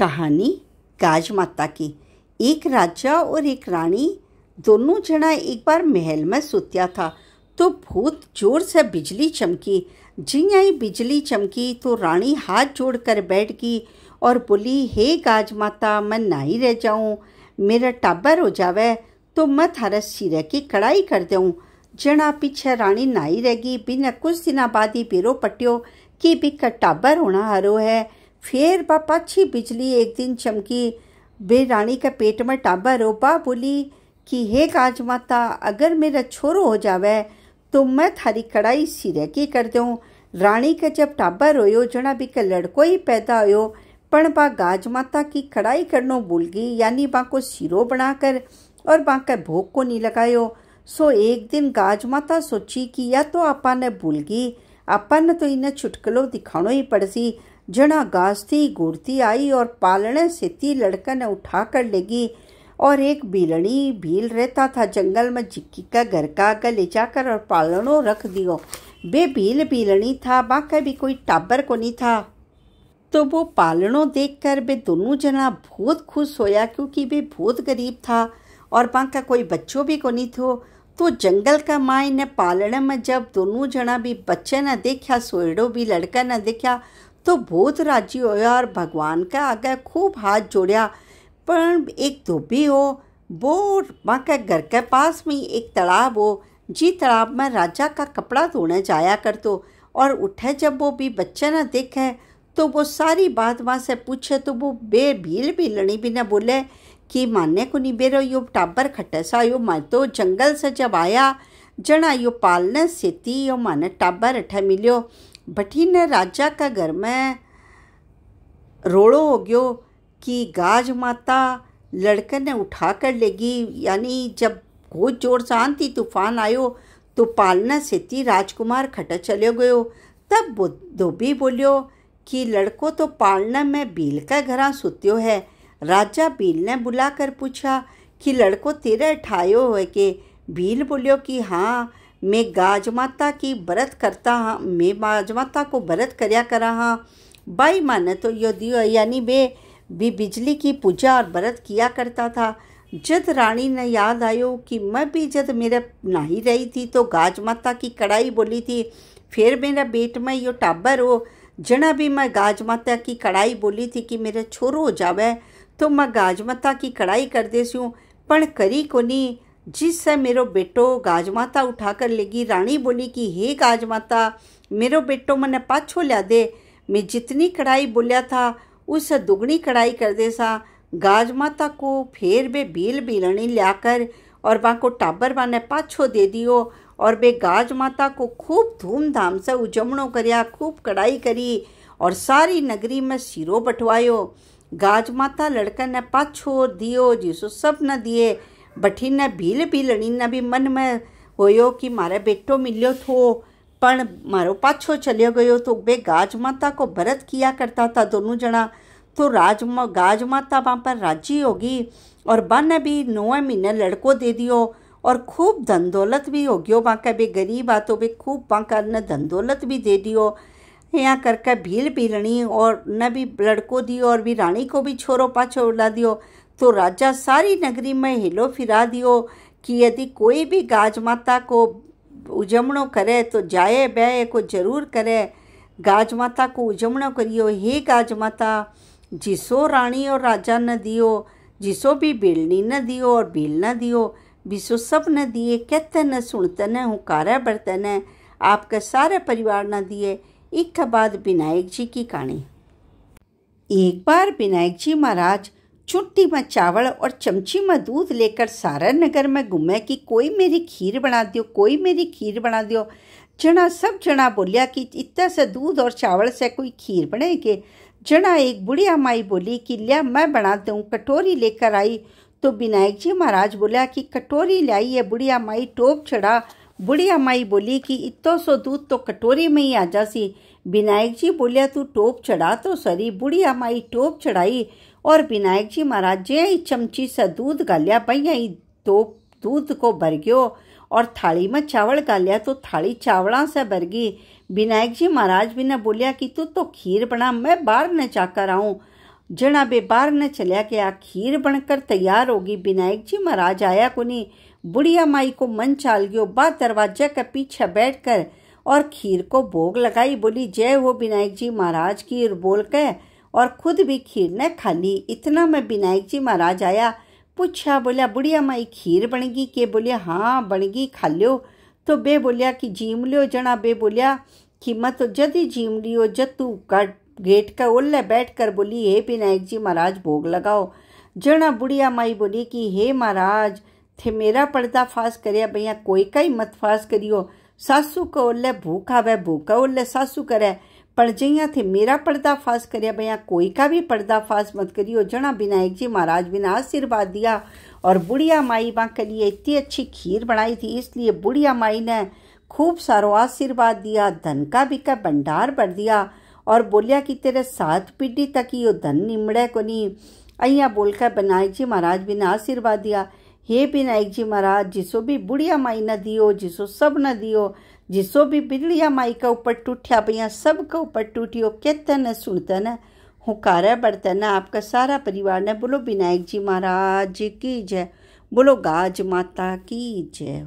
कहानी गाज माता की एक राजा और एक रानी दोनों जना एक बार महल में सुत्या था तो भूत जोर से बिजली चमकी जिया ही बिजली चमकी तो रानी हाथ जोड़ कर बैठ गई और बोली हे गाज माता मैं ना ही रह जाऊँ मेरा टाबर हो जावे तो मैं थारे सिर की कड़ाई कर दूँ जना पीछे रानी ना ही रह गई बिना कुछ दिन बाद ही पेरो पट्यो कि भी टाबर होना हरो है फिर बा पाछी बिजली एक दिन चमकी बे रानी का पेट में टाबा रोपा बोली कि हे काज माता अगर मेरा छोरो हो जावे तो मैं थारी कढ़ाई सिरे की कर दूँ रानी का जब टाबा रोयो जना भी का लड़को ही पैदा हो पण बा गाज माता की कड़ाई करनो भूल गई यानी बा को सिरो बनाकर और बा का भोग को नहीं लगायो सो एक दिन गाज माता सोची कि या तो आपा ने भूल गई आपा ने तो इन्हें छुटकलो दिखाणो ही पड़सी जना गाजती घूरती आई और पालने से ती ने उठा कर लेगी और एक बीलड़ी भील रहता था जंगल में जिक्की का घर का आगे ले जाकर और पालनो रख दियो बे भील बीलड़ी था बाकी भी कोई टाबर को नहीं था तो वो पालनों देखकर वे दोनों जना बहुत खुश होया क्योंकि वे बहुत गरीब था और बाका कोई बच्चों भी को नहीं थो तो जंगल का माए ने पालने में जब दोनों जना भी बच्चे ने देखा सोएड़ो भी लड़का ने देखा तो हो और भगवान के आगे खूब हाथ जोड़िया पर एक धोबी तो हो वो माँ के घर के पास में एक तालाब हो जी तालाब में राजा का कपड़ा धोने जाया कर तो और उठे जब वो भी बच्चे ना देखे तो वो सारी बात वहाँ से पूछे तो वो बे भील लड़ी भी ना बोले कि मान्य को नहीं बेरो यो टाबर खट्टे सा यो मैं तो जंगल से जब आया जना यो पालने सेती यो माने टाबर अठे मिलो ने राजा का घर में रोड़ो हो गयो कि गाज माता लड़के ने उठा कर लेगी यानी जब बहुत जोर से आंधी तूफान आयो तो पालना से ती राजकुमार खटा चले गयो तब धोबी बोलियो कि लड़को तो पालना में भील का घर सुत्यो है राजा बील ने बुला कर पूछा कि लड़को तेरे ठायो है के भील बोलियो कि हाँ मैं गाज माता की व्रत करता हाँ मैं गाज माता को व्रत कराया करा हाँ बाई माने तो दियो यानी वे भी बिजली की पूजा और व्रत किया करता था जद रानी ने याद आयो कि मैं भी जब मेरा नहीं रही थी तो गाज माता की कढ़ाई बोली थी फिर मेरा बेट में यो टाबर हो जना भी मैं गाज माता की कढ़ाई बोली थी कि मेरा छोरो हो जावे तो मैं गाज माता की कढ़ाई कर देसूँ करी को नहीं जिस समय मेरो बेटो उठा कर लेगी रानी बोली कि हे माता मेरो बेटो मैंने पाछो लिया दे मैं जितनी कढ़ाई बोलिया था उस दुगनी कढ़ाई कर दे सा गाज माता को फिर बे बील बीलनी लाकर और वहाँ को टाबर वहाँ ने पाछो दे दियो और बे गाज माता को खूब धूमधाम से उजमणो करया खूब कढ़ाई करी और सारी नगरी में सिरो बटवायो गाज माता लड़का ने पाछो दियो जिसो सब न दिए भील ने भी मन में हो कि मारे बेटो मिलो थो पण मारो पाछो चलो गयो तो बे गाज माता को भरत किया करता था दोनों जना तो राज माता वहाँ पर राजी होगी और बा ने भी नौ महीने लड़को दे दियो और खूब धन दौलत भी गयो वहाँ का भी गरीब आ तो भी खूब वहाँ का ने धन दौलत भी दे दियो यहाँ करके भील लड़ी और न भी लड़को दियो और भी रानी को भी छोरो पाछो उड़ा दियो तो राजा सारी नगरी में हिलो फिरा दियो कि यदि कोई भी गाज माता को उजमणो करे तो जाए बहे को जरूर करे गाज माता को उजमणो करियो हे गाज माता जिसो रानी और राजा न दियो जिसो भी बेलनी न दियो और बिल न दियो बिसो सब न दिए कहते न सुनते न हुकारा बरते न आपके सारे परिवार न दिए एक बाद विनायक जी की कहानी एक बार विनायक जी महाराज चुट्टी में चावल और चमची में दूध लेकर सारा नगर में घूमे कि कोई मेरी खीर बना दियो कोई मेरी खीर बना दियो जना सब जना बोलिया कि इतना से दूध और चावल से कोई खीर बनेगी जना एक बुढ़िया माई बोली कि लिया मैं बना दूँ कटोरी लेकर आई तो विनायक जी महाराज बोलिया कि कटोरी लाई है बुढ़िया माई टोप चढ़ा बुढ़िया माई बोली कि इतो सो दूध तो कटोरी में ही आ जासी विनायक जी बोलिया तू टोप चढ़ा तो सरी बुढ़िया माई टोप चढ़ाई और विनायक जी महाराज जे चमची सा दूध गालिया भैया दो दूध को भर गयो और थाली में चावल गालिया तो थाली चावला से भर गई विनायक जी महाराज भी ने बोलिया कि तू तो खीर बना मैं बाहर न जाकर आऊँ जना बे बाहर न चलिया आ खीर बनकर तैयार होगी विनायक जी महाराज आया कोनी बुढ़िया माई को मन चाल गयो बा दरवाजे के पीछे बैठकर और खीर को भोग लगाई बोली जय हो विनायक जी महाराज की बोल कर और खुद भी खीर न खा ली इतना में विनायक जी महाराज आया पूछा बोलिया बुढ़िया माई खीर बनगी के बोलिया हाँ बनगी खा लियो तो बे बोलिया कि जीम लियो जना बे बोलिया कि मत तो जद ही जीम लियो जद तू का गेट का उल्ले बैठ कर बोली हे विनायक जी महाराज भोग लगाओ जना बुढ़िया माई बोली कि हे महाराज थे मेरा पर्दा फास करे भैया कोई का ही मत फास करियो सासू का उल्ले भूखा वह भूखा ओल सासू करे पर પડજૈયાથી મેરા પડદાફાશ કર્યા ભૈયા कोई का भी पर्दाफाश मत करियो जना विनायक जी महाराज बिना आशीर्वाद दिया और बुढ़िया माई माँ के लिए इतनी अच्छी खीर बनाई थी इसलिए बुढ़िया माई ने खूब सारो आशीर्वाद दिया धन का भी का भंडार भर दिया और बोलिया कि तेरे साथ पीढ़ी तक यो धन निमड़े को नहीं अहिया बोलकर विनायक जी महाराज बिना आशीर्वाद दिया हे विनायक जी महाराज जिसो भी बुढ़िया माई न दियो जिसो सब न दियो जिसो भी बि माई का ऊपर टूटिया भैया सब का ऊपर टूटियो केतन सुनतन हुकारा बर्तन आपका सारा परिवार ने बोलो विनायक जी महाराज की जय बोलो गाज माता की जय